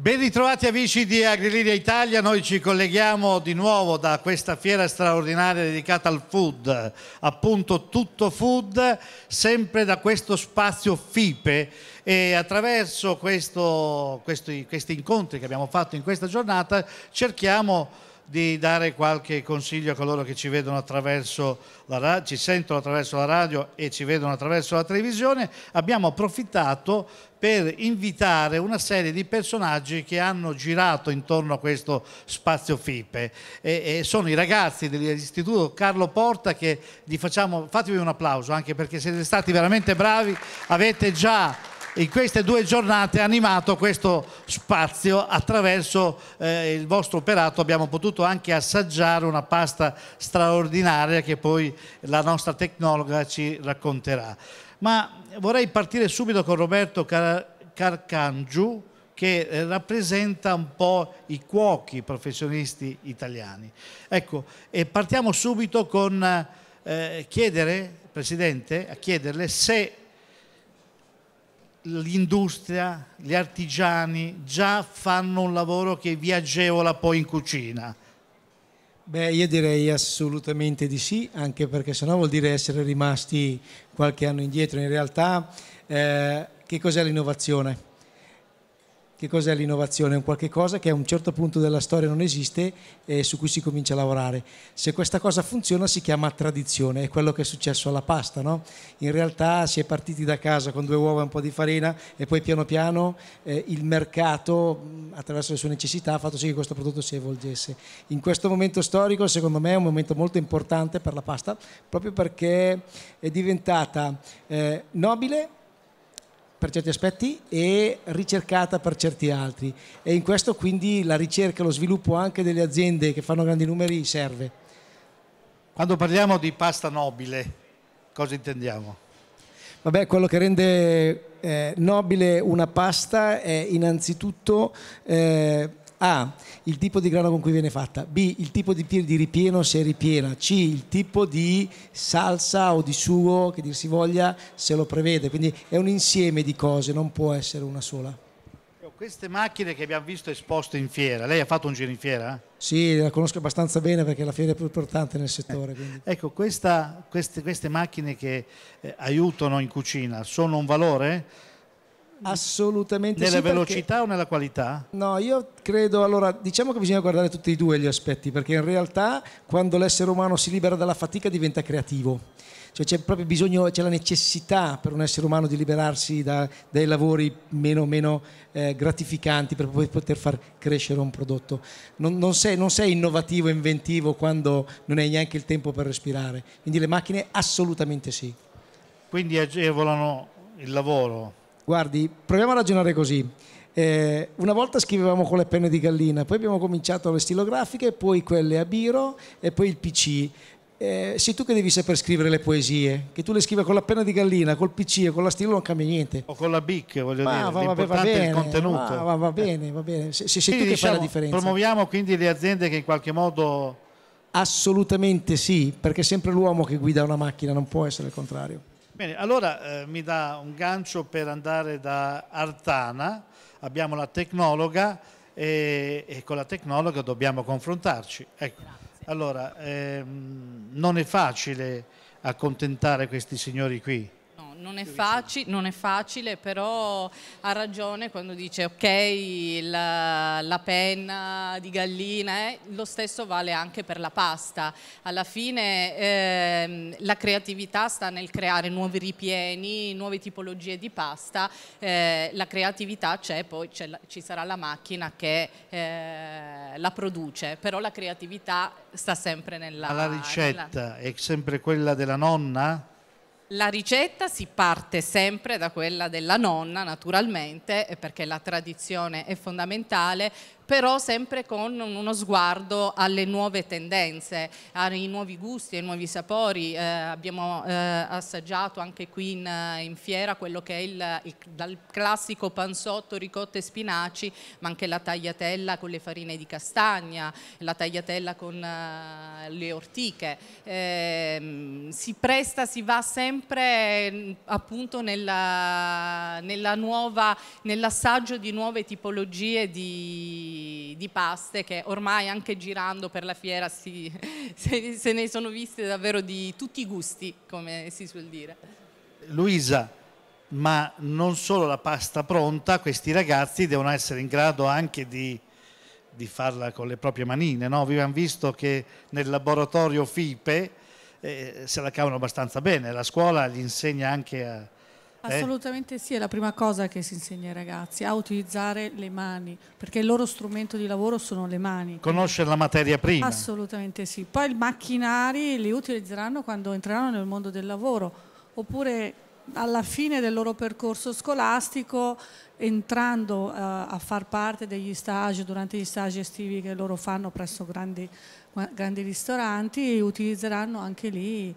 Ben ritrovati amici di Agriliria Italia, noi ci colleghiamo di nuovo da questa fiera straordinaria dedicata al food, appunto tutto food, sempre da questo spazio FIPE e attraverso questo, questi, questi incontri che abbiamo fatto in questa giornata cerchiamo di dare qualche consiglio a coloro che ci vedono attraverso la radio, ci sentono attraverso la radio e ci vedono attraverso la televisione, abbiamo approfittato per invitare una serie di personaggi che hanno girato intorno a questo spazio FIPE. E, e sono i ragazzi dell'Istituto Carlo Porta che gli facciamo, fatevi un applauso anche perché siete stati veramente bravi, avete già in queste due giornate animato questo spazio attraverso eh, il vostro operato abbiamo potuto anche assaggiare una pasta straordinaria che poi la nostra tecnologa ci racconterà. Ma vorrei partire subito con Roberto Car Carcangiu che eh, rappresenta un po' i cuochi professionisti italiani. Ecco, e partiamo subito con eh, chiedere, Presidente, a chiederle se l'industria, gli artigiani già fanno un lavoro che vi agevola poi in cucina? Beh, io direi assolutamente di sì, anche perché sennò vuol dire essere rimasti qualche anno indietro. In realtà, eh, che cos'è l'innovazione? Che cos'è l'innovazione? È un qualche cosa che a un certo punto della storia non esiste e su cui si comincia a lavorare. Se questa cosa funziona si chiama tradizione, è quello che è successo alla pasta, no? In realtà si è partiti da casa con due uova e un po' di farina e poi piano piano eh, il mercato, mm, attraverso le sue necessità, ha fatto sì che questo prodotto si evolgesse. In questo momento storico, secondo me, è un momento molto importante per la pasta, proprio perché è diventata eh, nobile per certi aspetti e ricercata per certi altri. E in questo quindi la ricerca lo sviluppo anche delle aziende che fanno grandi numeri serve. Quando parliamo di pasta nobile, cosa intendiamo? Vabbè, quello che rende eh, nobile una pasta è innanzitutto eh, a. Il tipo di grano con cui viene fatta. B. Il tipo di, di ripieno se è ripiena. C. Il tipo di salsa o di sugo che dir si voglia se lo prevede. Quindi è un insieme di cose, non può essere una sola. Queste macchine che abbiamo visto esposte in fiera, lei ha fatto un giro in fiera? Sì, la conosco abbastanza bene perché la fiera è più importante nel settore. Eh, ecco, questa, queste, queste, macchine che eh, aiutano in cucina sono un valore? Assolutamente nella sì, velocità perché... o nella qualità? No, io credo, allora, diciamo che bisogna guardare tutti e due gli aspetti, perché in realtà quando l'essere umano si libera dalla fatica diventa creativo. Cioè c'è proprio bisogno, c'è la necessità per un essere umano di liberarsi da, dai lavori meno, meno eh, gratificanti per poter far crescere un prodotto. Non, non, sei, non sei innovativo, inventivo quando non hai neanche il tempo per respirare. Quindi le macchine assolutamente sì. Quindi agevolano il lavoro, Guardi, proviamo a ragionare così. Eh, una volta scrivevamo con le penne di gallina, poi abbiamo cominciato le stilografiche, poi quelle a biro e poi il PC. Eh, sei tu che devi saper scrivere le poesie, che tu le scrivi con la penna di gallina, col PC e con la stilo non cambia niente. O con la bic, voglio ma, dire, va, l'importante va bene, il contenuto. va, va bene, va bene, se, se sei quindi, tu che diciamo, fai la diciamo, differenza. Promuoviamo quindi le aziende che in qualche modo... Assolutamente sì, perché è sempre l'uomo che guida una macchina, non può essere il contrario. Bene, allora eh, mi dà un gancio per andare da Artana, abbiamo la tecnologa e, e con la tecnologa dobbiamo confrontarci. Ecco. Allora, ehm, non è facile accontentare questi signori qui non è, faci, non è, facile, però ha ragione quando dice ok la, la penna di gallina, eh, lo stesso vale anche per la pasta. Alla fine eh, la creatività sta nel creare nuovi ripieni, nuove tipologie di pasta, eh, la creatività c'è, poi ci sarà la macchina che eh, la produce, però la creatività sta sempre nella... La ricetta nella... è sempre quella della nonna? La ricetta si parte sempre da quella della nonna, naturalmente, perché la tradizione è fondamentale, però sempre con uno sguardo alle nuove tendenze, ai nuovi gusti, ai nuovi sapori. Eh, abbiamo eh, assaggiato anche qui in, in, fiera quello che è il, il, dal classico panzotto, ricotta e spinaci, ma anche la tagliatella con le farine di castagna, la tagliatella con eh, le ortiche. Ehm, si presta, si va sempre mm, appunto nell'assaggio nella nella di nuove tipologie di di, paste che ormai anche girando per la fiera si, se, se ne sono viste davvero di tutti i gusti, come si suol dire. Luisa, ma non solo la pasta pronta, questi ragazzi devono essere in grado anche di, di farla con le proprie manine. No? Abbiamo visto che nel laboratorio FIPE eh, se la cavano abbastanza bene, la scuola gli insegna anche a, eh? Assolutamente eh? sì, è la prima cosa che si insegna ai ragazzi, a utilizzare le mani, perché il loro strumento di lavoro sono le mani. Conoscere la materia prima. Assolutamente sì. Poi i macchinari li utilizzeranno quando entreranno nel mondo del lavoro, oppure alla fine del loro percorso scolastico, entrando eh, a far parte degli stage, durante gli stage estivi che loro fanno presso grandi, grandi ristoranti, utilizzeranno anche lì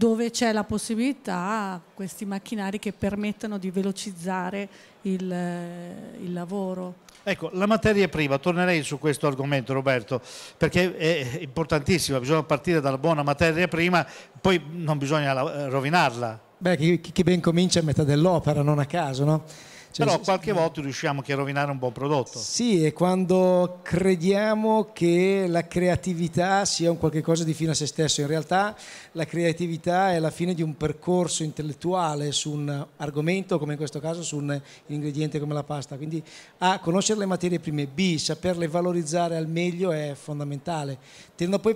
dove c'è la possibilità, questi macchinari che permettono di velocizzare il, eh, il lavoro. Ecco, la materia prima, tornerei su questo argomento Roberto, perché è importantissima, bisogna partire dalla buona materia prima, poi non bisogna eh, rovinarla. Beh, chi, chi ben comincia è metà dell'opera, non a caso, no? Cioè, Però qualche volta riusciamo anche a rovinare un buon prodotto. Sì, e quando crediamo che la creatività sia un qualche cosa di fine a se stesso, in realtà la creatività è la fine di un percorso intellettuale su un argomento, come in questo caso su un ingrediente come la pasta. Quindi A, conoscere le materie prime, B, saperle valorizzare al meglio è fondamentale. Tendo poi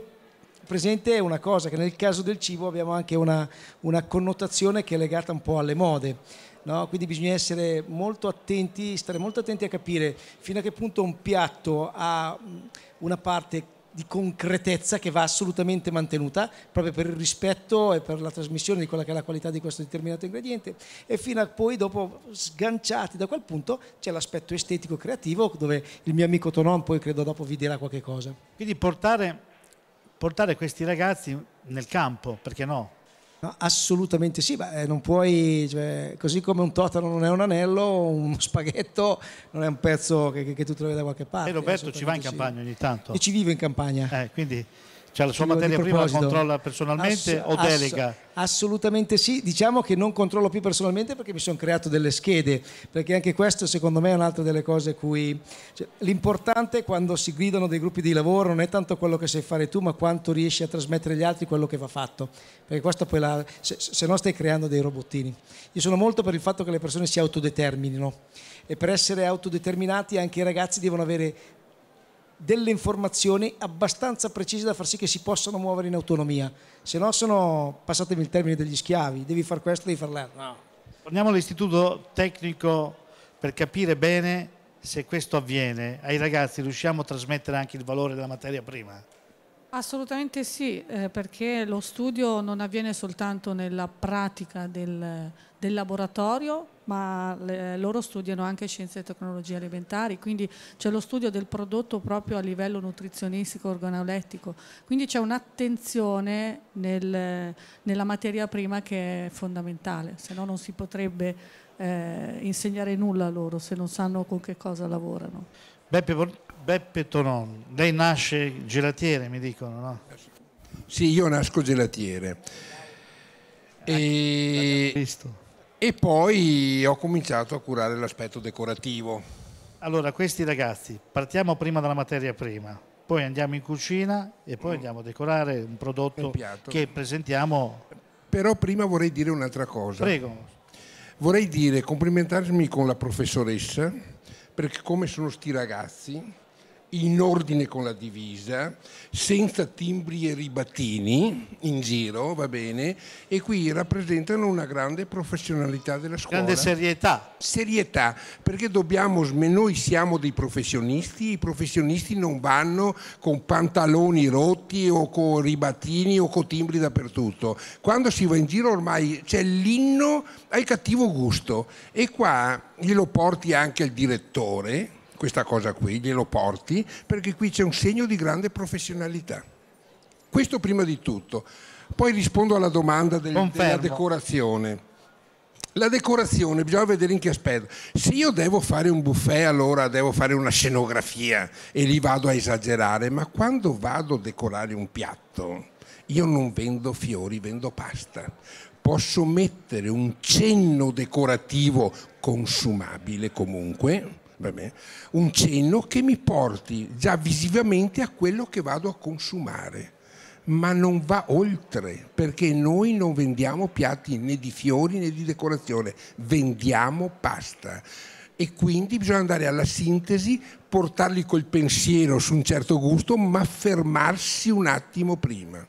presente una cosa che nel caso del cibo abbiamo anche una, una connotazione che è legata un po' alle mode No? Quindi bisogna essere molto attenti, stare molto attenti a capire fino a che punto un piatto ha una parte di concretezza che va assolutamente mantenuta proprio per il rispetto e per la trasmissione di quella che è la qualità di questo determinato ingrediente e fino a poi dopo sganciati da quel punto c'è l'aspetto estetico creativo dove il mio amico Tonon poi credo dopo vi dirà qualche cosa. Quindi portare, portare questi ragazzi nel campo, perché no? No, assolutamente sì, ma eh, non puoi, cioè, così come un totano non è un anello, uno spaghetto non è un pezzo che, che, che tu trovi da qualche parte. E Roberto ci va in campagna sì. ogni tanto. E ci vive in campagna. Eh, quindi cioè la sua materia prima la controlla personalmente ass- o delega? Ass- assolutamente sì, diciamo che non controllo più personalmente perché mi sono creato delle schede, perché anche questo secondo me è un'altra delle cose cui... Cioè, l'importante quando si guidano dei gruppi di lavoro non è tanto quello che sai fare tu, ma quanto riesci a trasmettere agli altri quello che va fatto, perché questo poi la... se, se no stai creando dei robottini. Io sono molto per il fatto che le persone si autodeterminino e per essere autodeterminati anche i ragazzi devono avere delle informazioni abbastanza precise da far sì che si possano muovere in autonomia, se no sono, passatemi il termine, degli schiavi, devi fare questo, devi fare l'altro. No. Torniamo all'istituto tecnico per capire bene se questo avviene, ai ragazzi riusciamo a trasmettere anche il valore della materia prima? Assolutamente sì, eh, perché lo studio non avviene soltanto nella pratica del, del laboratorio, ma le, loro studiano anche scienze e tecnologie alimentari, quindi c'è lo studio del prodotto proprio a livello nutrizionistico organolettico, quindi c'è un'attenzione nel, nella materia prima che è fondamentale, se no non si potrebbe eh, insegnare nulla a loro se non sanno con che cosa lavorano. Beppe, Beppe Tonon, lei nasce gelatiere mi dicono, no? Sì, io nasco gelatiere. E, e poi ho cominciato a curare l'aspetto decorativo. Allora, questi ragazzi, partiamo prima dalla materia prima, poi andiamo in cucina e poi mm. andiamo a decorare un prodotto che presentiamo. Però prima vorrei dire un'altra cosa. Prego. Vorrei dire complimentarmi con la professoressa perché come sono sti ragazzi in ordine con la divisa, senza timbri e ribatini in giro, va bene, e qui rappresentano una grande professionalità della scuola. Grande serietà. Serietà, perché dobbiamo, noi siamo dei professionisti, i professionisti non vanno con pantaloni rotti o con ribatini o con timbri dappertutto. Quando si va in giro ormai c'è l'inno al cattivo gusto e qua glielo porti anche il direttore questa cosa qui, glielo porti, perché qui c'è un segno di grande professionalità. Questo prima di tutto. Poi rispondo alla domanda del, della decorazione. La decorazione, bisogna vedere in che aspetto. Se io devo fare un buffet, allora devo fare una scenografia e lì vado a esagerare, ma quando vado a decorare un piatto, io non vendo fiori, vendo pasta. Posso mettere un cenno decorativo consumabile comunque, per me, un cenno che mi porti già visivamente a quello che vado a consumare, ma non va oltre, perché noi non vendiamo piatti né di fiori né di decorazione, vendiamo pasta. E quindi bisogna andare alla sintesi, portarli col pensiero su un certo gusto, ma fermarsi un attimo prima.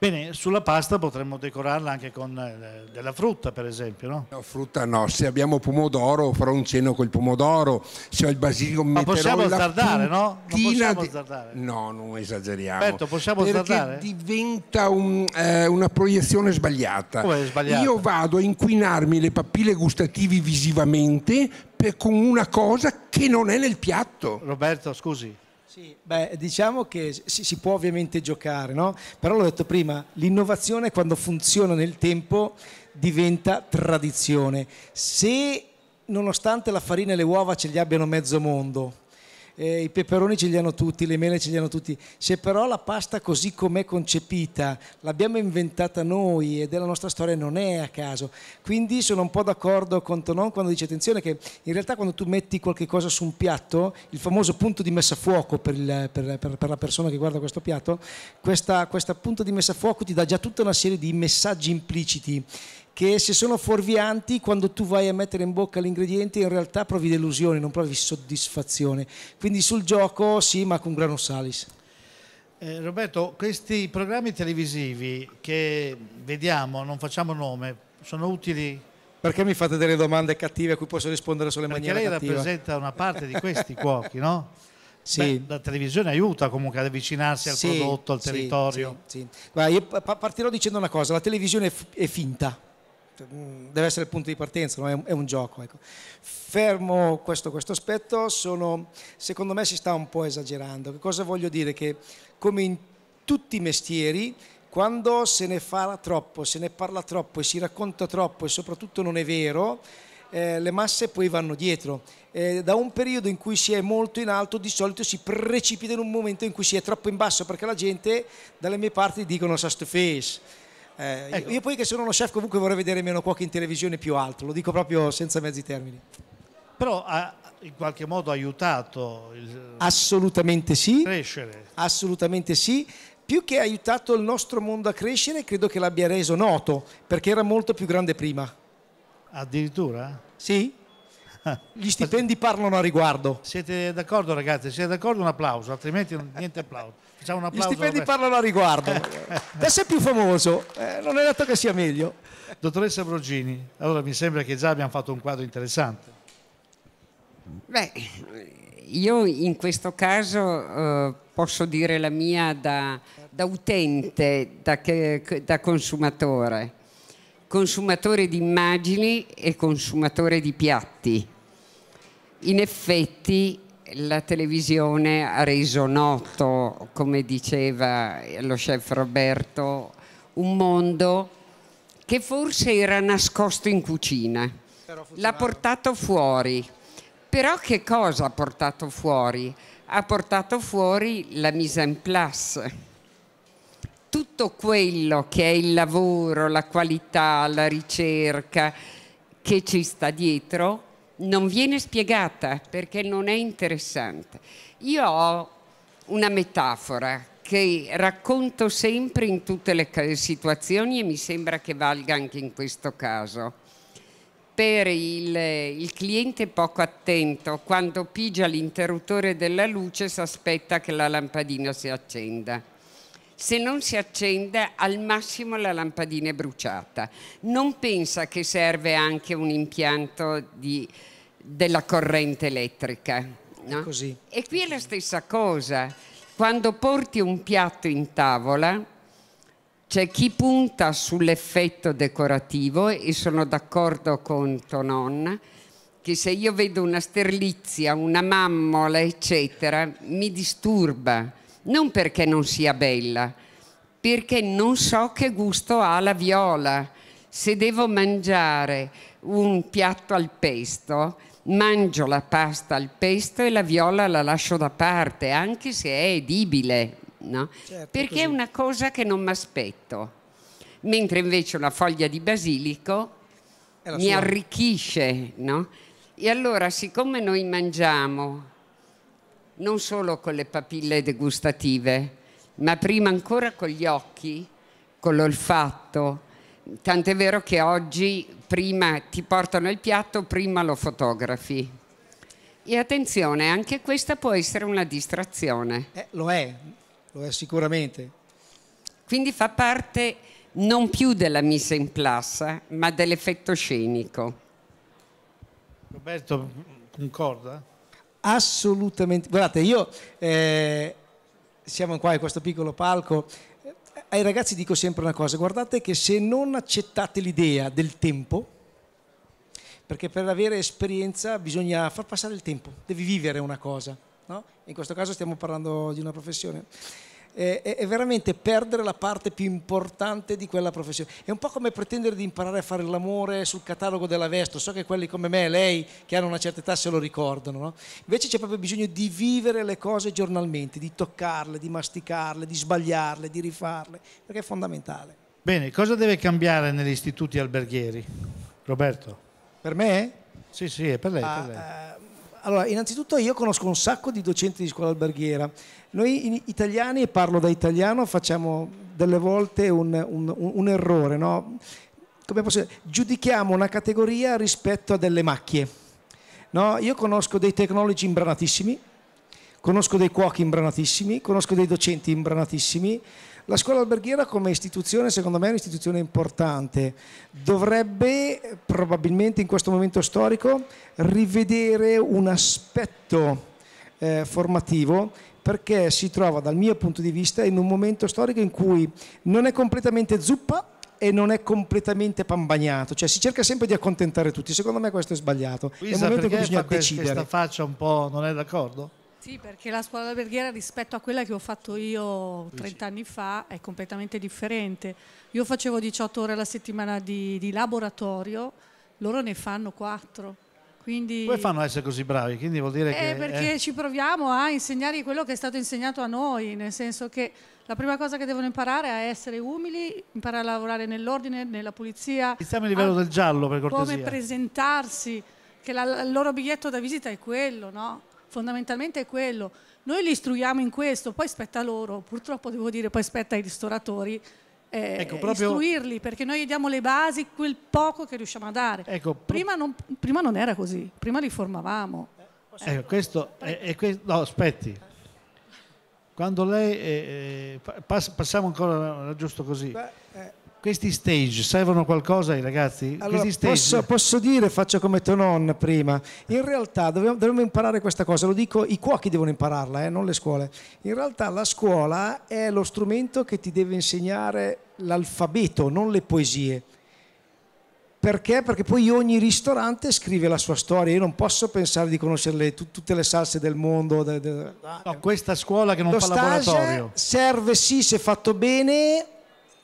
Bene, sulla pasta potremmo decorarla anche con eh, della frutta, per esempio, no? no? frutta no. Se abbiamo pomodoro, farò un cenno col pomodoro. Se ho il basilico, Ma possiamo azzardare, no? Non possiamo di... tardare. No, non esageriamo. Aspetta, possiamo Perché tardare? diventa un, eh, una proiezione sbagliata. Come sbagliata? Io vado a inquinarmi le papille gustativi visivamente per, con una cosa che non è nel piatto. Roberto, scusi, sì, beh, diciamo che si, si può ovviamente giocare, no? però l'ho detto prima, l'innovazione quando funziona nel tempo diventa tradizione. Se nonostante la farina e le uova ce li abbiano mezzo mondo, eh, i peperoni ce li hanno tutti, le mele ce li hanno tutti. Se però la pasta così com'è concepita l'abbiamo inventata noi e della nostra storia non è a caso. Quindi sono un po' d'accordo con Tonon quando dice attenzione che in realtà quando tu metti qualche cosa su un piatto, il famoso punto di messa a fuoco per, il, per, per, per la persona che guarda questo piatto, questo punto di messa a fuoco ti dà già tutta una serie di messaggi impliciti che se sono fuorvianti quando tu vai a mettere in bocca l'ingrediente in realtà provi delusione, non provi soddisfazione. Quindi sul gioco sì, ma con grano salis. Eh, Roberto, questi programmi televisivi che vediamo, non facciamo nome, sono utili? Perché mi fate delle domande cattive a cui posso rispondere solo in Perché maniera cattiva? Perché lei rappresenta una parte di questi cuochi, no? Sì. Beh, la televisione aiuta comunque ad avvicinarsi al sì, prodotto, al sì, territorio. Sì, Guarda, io partirò dicendo una cosa, la televisione è finta Certo, mm, deve essere il punto di partenza, no? è, un, è, un, gioco. Ecco. Fermo questo, questo aspetto, sono, secondo me si sta un po' esagerando. Che cosa voglio dire? Che come in tutti i mestieri, quando se ne fa troppo, se ne parla troppo e si racconta troppo e soprattutto non è vero, eh, le masse poi vanno dietro. Eh, da un periodo in cui si è molto in alto di solito si precipita in un momento in cui si è troppo in basso perché la gente dalle mie parti dicono sa face eh, ecco. Io poi che sono uno chef comunque vorrei vedere meno cuochi in televisione più altro, lo dico proprio senza mezzi termini. Però ha in qualche modo aiutato il Assolutamente sì. Crescere. Assolutamente sì. Più che ha aiutato il nostro mondo a crescere, credo che l'abbia reso noto, perché era molto più grande prima. Addirittura? Sì, Gli stipendi parlano a riguardo. Siete d'accordo ragazzi? Siete d'accordo? Un applauso, altrimenti niente applauso. Facciamo un applauso. Gli stipendi parlano a riguardo. Adesso è più famoso, eh, non è detto che sia meglio. Dottoressa Brogini, allora mi sembra che già abbiamo fatto un quadro interessante. Beh, io in questo caso eh, posso dire la mia da, da utente, da, che, da consumatore, consumatore di immagini e consumatore di piatti in effetti la televisione ha reso noto, come diceva lo chef Roberto, un mondo che forse era nascosto in cucina. L'ha portato fuori. Però che cosa ha portato fuori? Ha portato fuori la mise en place. Tutto quello che è il lavoro, la qualità, la ricerca che ci sta dietro non viene spiegata perché non è interessante. Io ho una metafora che racconto sempre in tutte le situazioni e mi sembra che valga anche in questo caso. Per il, il cliente poco attento, quando pigia l'interruttore della luce si aspetta che la lampadina si accenda se non si accende al massimo la lampadina è bruciata. Non pensa che serve anche un impianto di della corrente elettrica. No? E qui è la stessa cosa. Quando porti un piatto in tavola, c'è chi punta sull'effetto decorativo e sono d'accordo con Tonon che se io vedo una sterlizia, una mammola, eccetera, mi disturba, non perché non sia bella, perché non so che gusto ha la viola. Se devo mangiare un piatto al pesto, mangio la pasta al pesto e la viola la lascio da parte, anche se è edibile, no? certo, perché così. è una cosa che non mi aspetto. Mentre invece una foglia di basilico mi sua. arricchisce, no? E allora, siccome noi mangiamo non solo con le papille degustative, ma prima ancora con gli occhi, con l'olfatto, tant'è vero che oggi prima ti portano il piatto, prima lo fotografi. E attenzione, anche questa può essere una distrazione. Eh, lo è, lo è sicuramente. Quindi fa parte non più della mise in place, ma dell'effetto scenico. Roberto, concorda? Assolutamente. Guardate, io eh, siamo qua in questo piccolo palco ai ragazzi dico sempre una cosa, guardate che se non accettate l'idea del tempo, perché per avere esperienza bisogna far passare il tempo, devi vivere una cosa, no? in questo caso stiamo parlando di una professione è, veramente perdere la parte più importante di quella professione. È un po' come pretendere di imparare a fare l'amore sul catalogo della Vesto, so che quelli come me, lei, che hanno una certa età se lo ricordano, no? invece c'è proprio bisogno di vivere le cose giornalmente, di toccarle, di masticarle, di sbagliarle, di rifarle, perché è fondamentale. Bene, cosa deve cambiare negli istituti alberghieri? Roberto? Per me? Sì, sì, è per lei. Ah, per lei. Uh, allora, innanzitutto io conosco un sacco di docenti di scuola alberghiera. Noi italiani, e parlo da italiano, facciamo delle volte un, un, un errore, no? Giudichiamo una categoria rispetto a delle macchie. No? Io conosco dei tecnologi imbranatissimi, conosco dei cuochi imbranatissimi, conosco dei docenti imbranatissimi, la scuola alberghiera come istituzione, secondo me, è un'istituzione importante. Dovrebbe probabilmente in questo momento storico rivedere un aspetto eh, formativo perché si trova dal mio punto di vista in un momento storico in cui non è completamente zuppa e non è completamente pambagnato, cioè si cerca sempre di accontentare tutti, secondo me questo è sbagliato. Luisa, è un momento che bisogna decidere. questa faccia un po' non è d'accordo? Sì, perché la scuola alberghiera rispetto a quella che ho fatto io 30 anni fa è completamente differente. Io facevo 18 ore alla settimana di, di laboratorio, loro ne fanno 4. Quindi... Come fanno a essere così bravi? Quindi vuol dire eh, che, perché eh... ci proviamo a insegnare quello che è stato insegnato a noi, nel senso che la prima cosa che devono imparare è essere umili, imparare a lavorare nell'ordine, nella pulizia. Iniziamo a livello del giallo, per cortesia. Come presentarsi, che la, il loro biglietto da visita è quello, no? fondamentalmente è quello. Noi li istruiamo in questo, poi spetta loro, purtroppo devo dire, poi spetta ai ristoratori eh, ecco, proprio... istruirli, perché noi gli diamo le basi, quel poco che riusciamo a dare. Ecco, pro... prima, non, prima, non, era così, prima li formavamo. Eh, ecco, questo, è, è, no, aspetti. Quando lei, eh, eh pass, passiamo ancora giusto così. Beh, eh, questi stage servono qualcosa ai ragazzi? Allora, posso, posso, dire, faccio come tuo nonno prima, in realtà dobbiamo, dobbiamo, imparare questa cosa, lo dico, i cuochi devono impararla, eh, non le scuole. In realtà la scuola è lo strumento che ti deve insegnare l'alfabeto, non le poesie. Perché? Perché poi ogni ristorante scrive la sua storia, io non posso pensare di conoscere tu, tutte le salse del mondo. No, questa scuola che non lo fa laboratorio. serve sì se fatto bene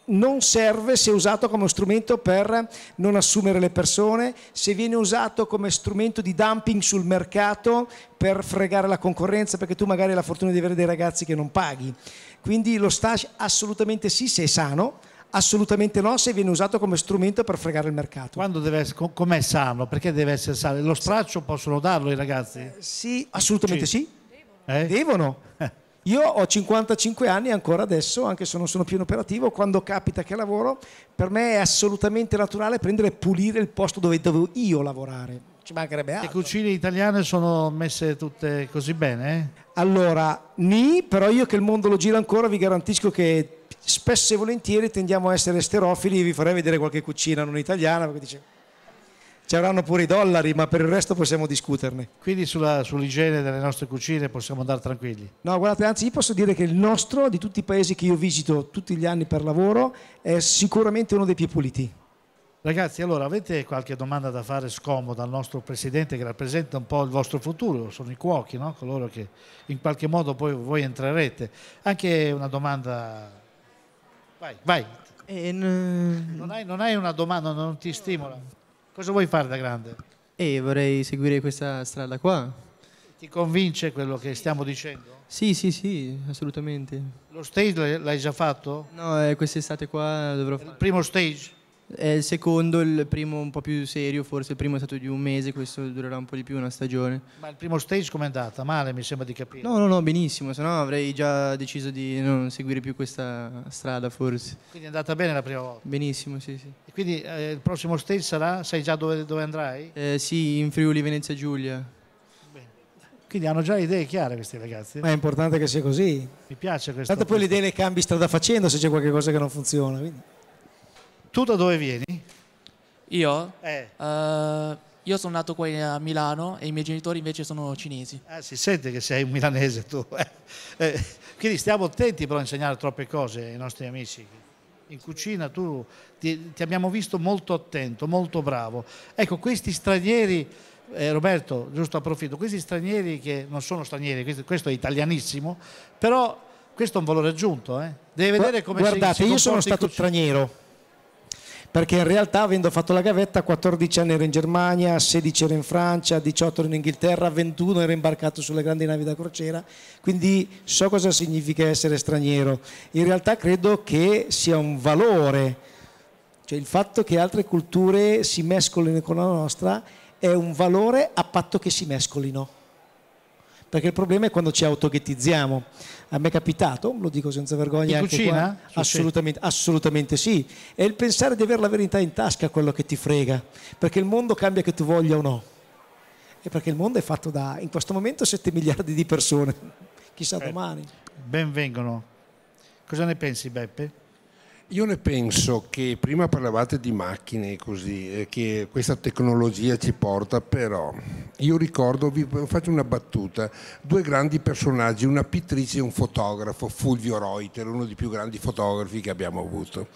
non serve se usato come strumento per non assumere le persone, se viene usato come strumento di dumping sul mercato per fregare la concorrenza, perché tu magari hai la fortuna di avere dei ragazzi che non paghi. Quindi lo stage assolutamente sì se è sano, assolutamente no se viene usato come strumento per fregare il mercato. Quando deve essere, com'è sano? Perché deve essere sano? Lo straccio possono darlo i ragazzi? Sì, assolutamente sì. sì. Eh? Devono. Io ho 55 anni ancora adesso, anche se non sono più in operativo, quando capita che lavoro, per me è assolutamente naturale prendere e pulire il posto dove devo io lavorare. Ci mancherebbe altro. Le cucine italiane sono messe tutte così bene? Eh? Allora, ni, però io che il mondo lo gira ancora vi garantisco che spesso e volentieri tendiamo a essere sterofili e vi farei vedere qualche cucina non italiana perché dice ci avranno pure i dollari, ma per il resto possiamo discuterne. Quindi sulla, sull'igiene delle nostre cucine possiamo andare tranquilli? No, guardate, anzi io posso dire che il nostro, di tutti i paesi che io visito tutti gli anni per lavoro, è sicuramente uno dei più puliti. Ragazzi, allora avete qualche domanda da fare scomoda al nostro presidente che rappresenta un po' il vostro futuro? Sono i cuochi, no? coloro che in qualche modo poi voi entrerete. Anche una domanda... Vai, vai. Eh, no... non, hai, non hai una domanda, non ti stimola. Cosa vuoi fare da grande? E vorrei seguire questa strada qua. Ti convince quello che stiamo dicendo? Sì, sì, sì, assolutamente. Lo stage l'hai già fatto? No, eh, quest'estate qua dovrò fare. Il primo stage? È il secondo, il primo un po' più serio, forse il primo è stato di un mese, questo durerà un po' di più, una stagione. Ma il primo stage com'è andata? Male mi sembra di capire. No, no, no, benissimo, se no avrei già deciso di non seguire più questa strada forse. Quindi è andata bene la prima volta? Benissimo, sì, sì. E quindi eh, il prossimo stage sarà? Sai già dove, dove andrai? Eh, sì, in Friuli Venezia Giulia. Quindi hanno già idee chiare questi ragazzi. Ma è importante che sia così. Mi piace questo. Tanto poi le idee le cambi strada facendo se c'è qualcosa che non funziona. Quindi. Tu da dove vieni? Io? Eh. Uh, io sono nato qui a Milano e i miei genitori invece sono cinesi. Ah, si sente che sei un milanese tu. Eh. eh, quindi stiamo attenti però a insegnare troppe cose ai nostri amici. In cucina tu ti, ti abbiamo visto molto attento, molto bravo. Ecco, questi stranieri, eh, Roberto, giusto approfitto, questi stranieri che non sono stranieri, questo, questo è italianissimo, però questo è un valore aggiunto. Eh. Deve vedere come Guardate, si Guardate, io sono stato straniero perché in realtà avendo fatto la gavetta 14 anni ero in Germania, 16 ero in Francia, 18 ero in Inghilterra, 21 ero imbarcato sulle grandi navi da crociera, quindi so cosa significa essere straniero. In realtà credo che sia un valore, cioè il fatto che altre culture si mescolino con la nostra è un valore a patto che si mescolino perché il problema è quando ci autoghettizziamo. A me è capitato, lo dico senza vergogna, in cucina? Qua, assolutamente, assolutamente sì. È il pensare di avere la verità in tasca quello che ti frega, perché il mondo cambia che tu voglia o no. E perché il mondo è fatto da, in questo momento, 7 miliardi di persone. Chissà eh, domani. Benvengono. Cosa ne pensi Beppe? Io ne penso che prima parlavate di macchine così, eh, che questa tecnologia ci porta, però io ricordo, vi faccio una battuta, due grandi personaggi, una pittrice e un fotografo, Fulvio Reuter, uno dei più grandi fotografi che abbiamo avuto.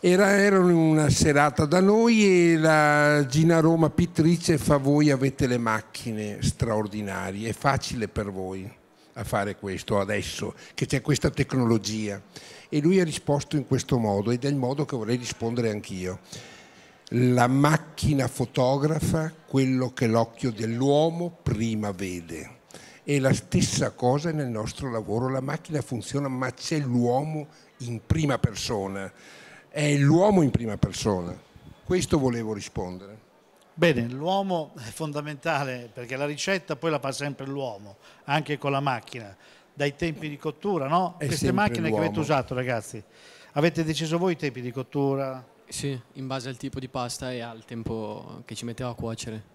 Era, era, una serata da noi e la Gina Roma pittrice fa voi avete le macchine straordinarie, è facile per voi a fare questo adesso, che c'è questa tecnologia. E lui ha risposto in questo modo ed è il modo che vorrei rispondere anch'io. La macchina fotografa quello che l'occhio dell'uomo prima vede. E la stessa cosa nel nostro lavoro, la macchina funziona ma c'è l'uomo in prima persona, è l'uomo in prima persona. Questo volevo rispondere. Bene, l'uomo è fondamentale perché la ricetta poi la fa sempre l'uomo, anche con la macchina, dai tempi di cottura, no? È Queste macchine che avete usato ragazzi, avete deciso voi i tempi di cottura? Sì, in base al tipo di pasta e al tempo che ci metteva a cuocere.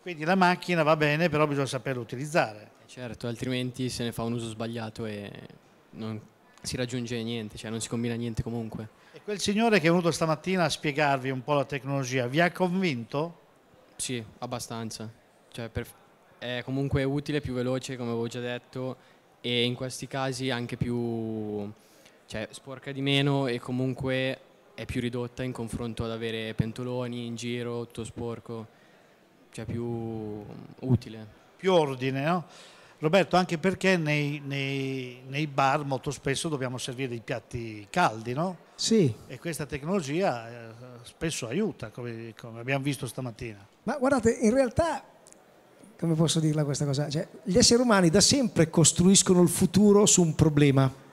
Quindi la macchina va bene, però bisogna saperla utilizzare. Certo, altrimenti se ne fa un uso sbagliato e non si raggiunge niente, cioè non si combina niente comunque. E quel signore che è venuto stamattina a spiegarvi un po' la tecnologia, vi ha convinto? Sì, abbastanza. Cioè, per, è comunque utile, più veloce, come avevo già detto, e in questi casi anche più cioè, sporca di meno e comunque è più ridotta in confronto ad avere pentoloni in giro, tutto sporco, cioè più utile. Più ordine, no? Roberto, anche perché nei, nei, nei, bar molto spesso dobbiamo servire dei piatti caldi, no? Sì. E questa tecnologia eh, spesso aiuta, come, come abbiamo visto stamattina. Ma guardate, in realtà, come posso dirla questa cosa? Cioè, gli esseri umani da sempre costruiscono il futuro su un problema.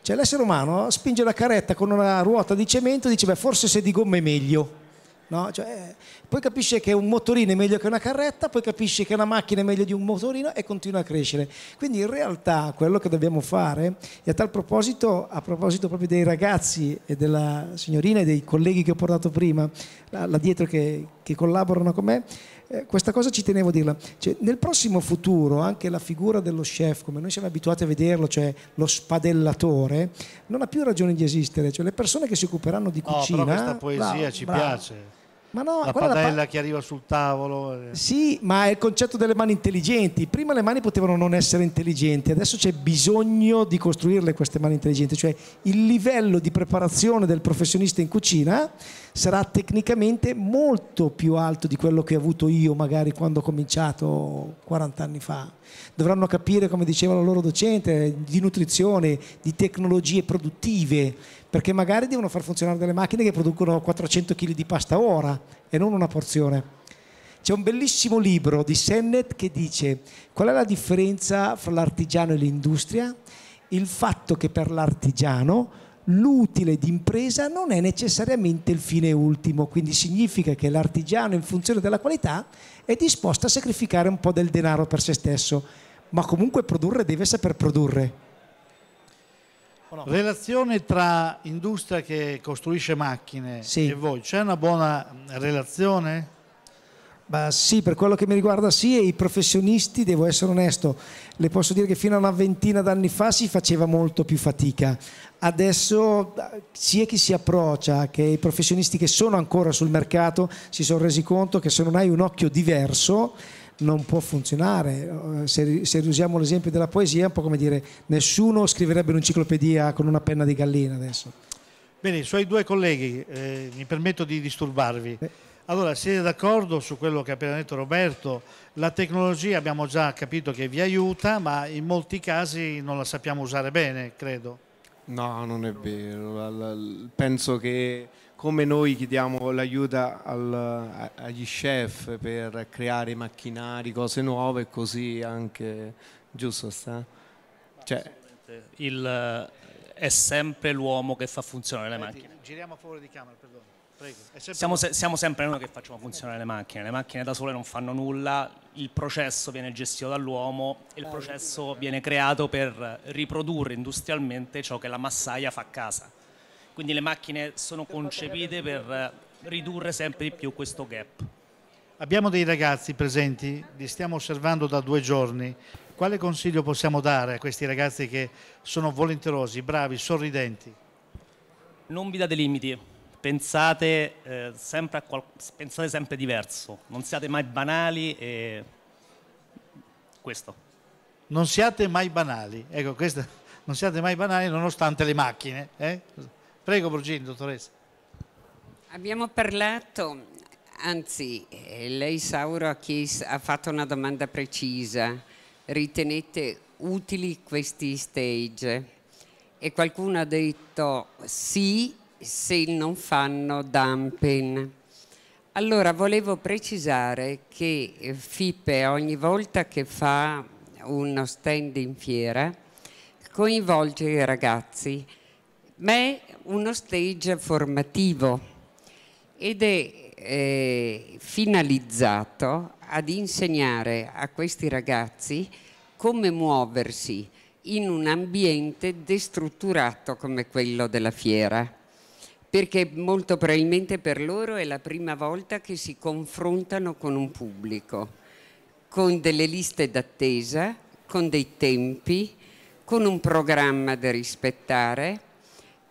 Cioè l'essere umano spinge la carretta con una ruota di cemento e dice, beh, forse se di gomma è meglio No? Cioè, eh, poi capisce che un motorino è meglio che una carretta, poi capisce che una macchina è meglio di un motorino e continua a crescere. Quindi in realtà quello che dobbiamo fare, e a tal proposito, a proposito proprio dei ragazzi e della signorina e dei colleghi che ho portato prima, là, là dietro che, che collaborano con me, eh, questa cosa ci tenevo a dirla. Cioè, nel prossimo futuro anche la figura dello chef, come noi siamo abituati a vederlo, cioè lo spadellatore, non ha più ragione di esistere. Cioè, le persone che si occuperanno di cucina... No, però questa poesia bravo, ci bravo. piace. Ma no, la padella pa- che arriva sul tavolo. Eh. Sì, ma è il concetto delle mani intelligenti. Prima le mani potevano non essere intelligenti, adesso c'è bisogno di costruirle queste mani intelligenti, cioè il livello di preparazione del professionista in cucina sarà tecnicamente molto più alto di quello che ho avuto io magari quando ho cominciato 40 anni fa. Dovranno capire, come diceva la loro docente, di nutrizione, di tecnologie produttive, perché magari devono far funzionare delle macchine che producono 400 kg di pasta ora e non una porzione. C'è un bellissimo libro di Sennett che dice qual è la differenza fra l'artigiano e l'industria? Il fatto che per l'artigiano l'utile d'impresa non è necessariamente il fine ultimo, quindi significa che l'artigiano in funzione della qualità è disposto a sacrificare un po' del denaro per se stesso, ma comunque produrre deve saper produrre. Relazione tra industria che costruisce macchine sì. e voi, c'è una buona relazione? Ma sì, per quello che mi riguarda sì, e i professionisti, devo essere onesto, le posso dire che fino a una ventina d'anni fa si faceva molto più fatica. Adesso sia chi si approccia che i professionisti che sono ancora sul mercato si sono resi conto che se non hai un occhio diverso non può funzionare. Eh, se, se usiamo l'esempio della poesia è un po' come dire nessuno scriverebbe un'enciclopedia con una penna di gallina adesso. Bene, i suoi due colleghi, eh, mi permetto di disturbarvi. Beh. Allora, siete d'accordo su quello che ha appena detto Roberto? La tecnologia abbiamo già capito che vi aiuta, ma in molti casi non la sappiamo usare bene, credo. No, non è vero. Penso che come noi chiediamo l'aiuto agli chef per creare macchinari, cose nuove, così anche, giusto sta? Cioè, Il, eh, è sempre l'uomo che fa funzionare le macchine. Giriamo a favore di camera, perdono. Sempre siamo, se siamo, sempre noi che facciamo funzionare le macchine, le macchine da sole non fanno nulla, il processo viene gestito dall'uomo e il eh, processo viene creato per riprodurre industrialmente ciò che la massaia fa a casa. Quindi le macchine sono concepite per ridurre sempre di più questo gap. Abbiamo dei ragazzi presenti, li stiamo osservando da due giorni. Quale consiglio possiamo dare a questi ragazzi che sono volenterosi, bravi, sorridenti? Non vi date limiti, pensate, eh, sempre pensate sempre diverso, non siate mai banali e questo. Non siate mai banali, ecco, questo, non siate mai banali nonostante le macchine. Eh? Prego Brugini, dottoressa. Abbiamo parlato, anzi, eh, lei Sauro ha, chiesto, ha fatto una domanda precisa, ritenete utili questi stage? E qualcuno ha detto sì, se non fanno dumping. Allora volevo precisare che eh, FIPE ogni volta che fa uno stand in fiera coinvolge i ragazzi, ma è uno stage formativo ed è eh, finalizzato ad insegnare a questi ragazzi come muoversi in un ambiente destrutturato come quello della fiera perché molto probabilmente per loro è la prima volta che si confrontano con un pubblico, con delle liste d'attesa, con dei tempi, con un programma da rispettare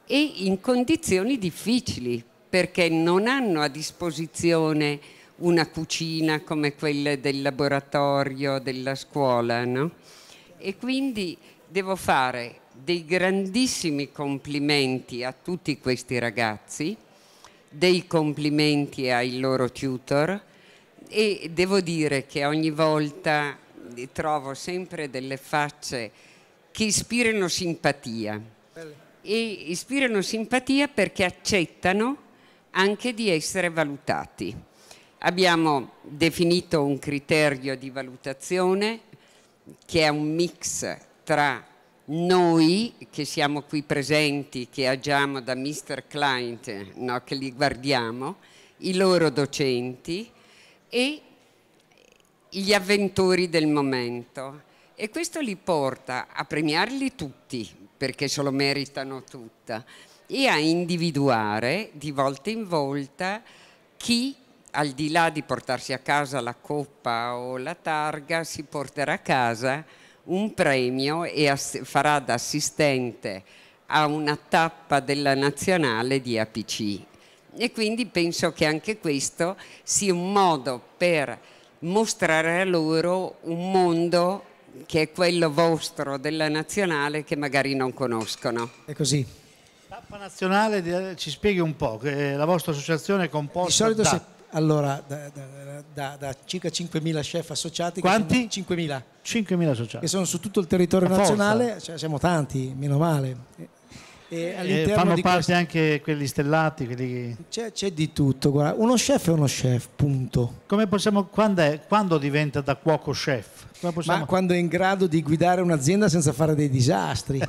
e in condizioni difficili perché non hanno a disposizione una cucina come quella del laboratorio, della scuola, no? E quindi devo fare dei grandissimi complimenti a tutti questi ragazzi, dei complimenti ai loro tutor e devo dire che ogni volta trovo sempre delle facce che ispirano simpatia e ispirano simpatia perché accettano anche di essere valutati. Abbiamo definito un criterio di valutazione che è un mix tra noi che siamo qui presenti, che agiamo da Mr. Client, no, che li guardiamo, i loro docenti e gli avventori del momento. E questo li porta a premiarli tutti, perché se lo meritano tutta, e a individuare di volta in volta chi al di là di portarsi a casa la coppa o la targa, si porterà a casa un premio e farà da assistente a una tappa della nazionale di APC. E quindi penso che anche questo sia un modo per mostrare a loro un mondo che è quello vostro della nazionale che magari non conoscono. È così. Tappa nazionale, eh, ci spieghi un po', la vostra associazione è composta di solito da... Allora, da, da, da, da circa 5.000 chef associati. Quanti? 5.000. 5.000 associati. Che sono su tutto il territorio nazionale, cioè, siamo tanti, meno male. E all'interno fanno parte questo... anche quelli stellati quelli... C'è, c'è, di tutto guarda. uno chef è uno chef punto come possiamo quando, è, quando diventa da cuoco chef Possiamo... Ma quando è in grado di guidare un'azienda senza fare dei disastri.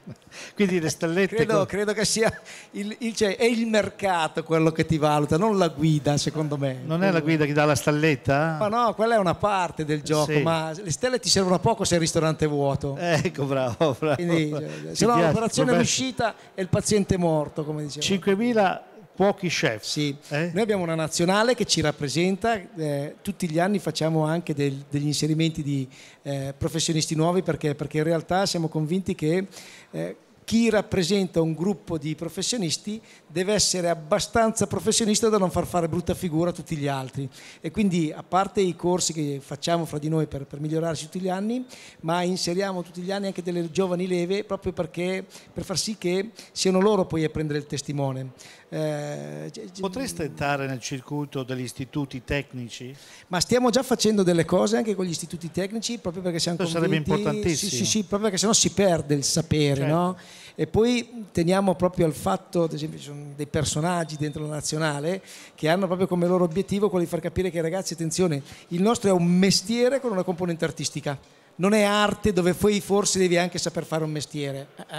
Quindi le stellette... Credo, con... credo che sia il, il, cioè, è il mercato quello che ti valuta, non la guida secondo me. Non è la guida che dà la stalletta? Ma no, quella è una parte del gioco, sì. ma le stelle ti servono poco se il ristorante è vuoto. Ecco, bravo, bravo. Quindi, cioè, se no l'operazione è uscita e il paziente è morto, come dicevo. 5.000 pochi chef. Sì. Eh? Noi abbiamo una nazionale che ci rappresenta, eh, tutti gli anni facciamo anche del, degli inserimenti di eh, professionisti nuovi perché, perché, in realtà siamo convinti che eh, chi rappresenta un gruppo di professionisti deve essere abbastanza professionista da non far fare brutta figura a tutti gli altri. E quindi, a parte i corsi che facciamo fra di noi per, per migliorarci tutti gli anni, ma inseriamo tutti gli anni anche delle giovani leve proprio perché, per far sì che siano loro poi a prendere il testimone. Eh, Potreste entrare nel circuito degli istituti tecnici? Ma stiamo già facendo delle cose anche con gli istituti tecnici proprio perché siamo Questo convinti, sarebbe importantissimo. Sì, sì, sì, proprio perché sennò si perde il sapere, certo. no? E poi teniamo proprio al fatto, ad esempio, ci sono dei personaggi dentro la nazionale che hanno proprio come loro obiettivo quello di far capire che ragazzi, attenzione, il nostro è un mestiere con una componente artistica. Non è arte dove poi forse devi anche saper fare un mestiere. Eh,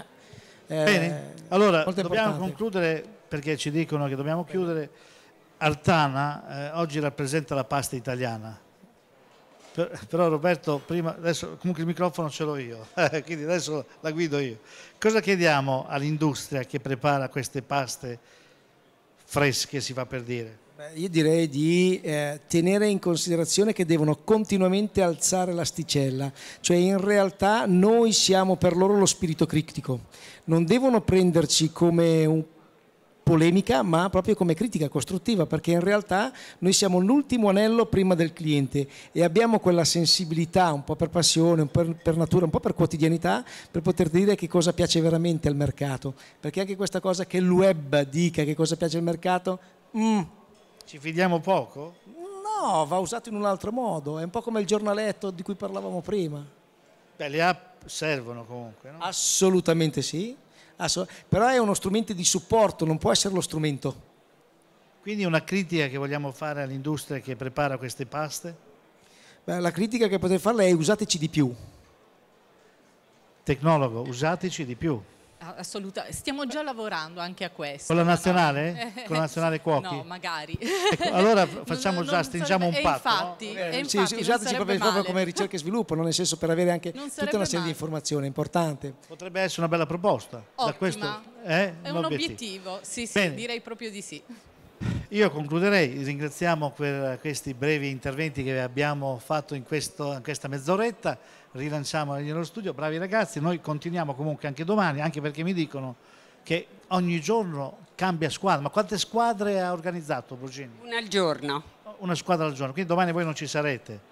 eh. eh Bene, allora dobbiamo importante. concludere perché ci dicono che dobbiamo chiudere. Artana eh, oggi rappresenta la pasta italiana. però Roberto, prima, adesso, comunque il microfono ce l'ho io, quindi adesso la guido io. Cosa chiediamo all'industria che prepara queste paste fresche, si fa per dire? Beh, io direi di eh, tenere in considerazione che devono continuamente alzare l'asticella, cioè in realtà noi siamo per loro lo spirito critico, non devono prenderci come un polemica, ma proprio come critica costruttiva, perché in realtà noi siamo l'ultimo anello prima del cliente e abbiamo quella sensibilità, un po' per passione, un po' per natura, un po' per quotidianità, per poter dire che cosa piace veramente al mercato. Perché anche questa cosa che il web dica che cosa piace al mercato, mm. ci fidiamo poco? No, va usato in un altro modo, è un po' come il giornaletto di cui parlavamo prima. Beh, le app servono comunque, no? Assolutamente sì però è uno strumento di supporto, non può essere lo strumento. Quindi una critica che vogliamo fare all'industria che prepara queste paste? Beh, la critica che potete farle è usateci di più. Tecnologo, usateci di più. Assolutamente, stiamo già lavorando anche a questo. Con la nazionale? No? Con la nazionale cuochi? No, magari. Ecco, allora facciamo non, già, non stringiamo sarebbe, un patto. Infatti, no? eh, infatti, sì, usateci proprio, proprio, come ricerca e sviluppo, non nel senso per avere anche tutta una serie male. di informazioni importanti. Potrebbe essere una bella proposta. Da questo, eh? È un, un obiettivo, obiettivo. sì, sì direi proprio di sì. Io concluderei, ringraziamo per questi brevi interventi che abbiamo fatto in, questo, in questa mezz'oretta rilanciamo nello studio. Bravi ragazzi, noi continuiamo comunque anche domani, anche perché mi dicono che ogni giorno cambia squadra. Ma quante squadre ha organizzato Brugini? Una al giorno. Una squadra al giorno, quindi domani voi non ci sarete.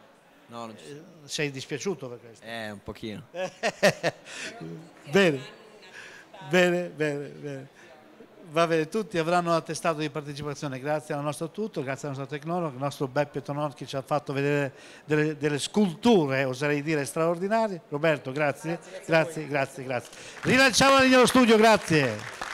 No, non ci... Eh, sei dispiaciuto per questo? Eh, un pochino. bene, bene, bene, bene vabbè, tutti avranno attestato di partecipazione, grazie al nostro tutto, grazie al nostro tecnologo, il nostro Beppe Tonor che ci ha fatto vedere delle, delle sculture, oserei dire, straordinarie. Roberto, grazie, grazie, grazie, grazie. grazie, grazie. Rilanciamo nello studio, grazie.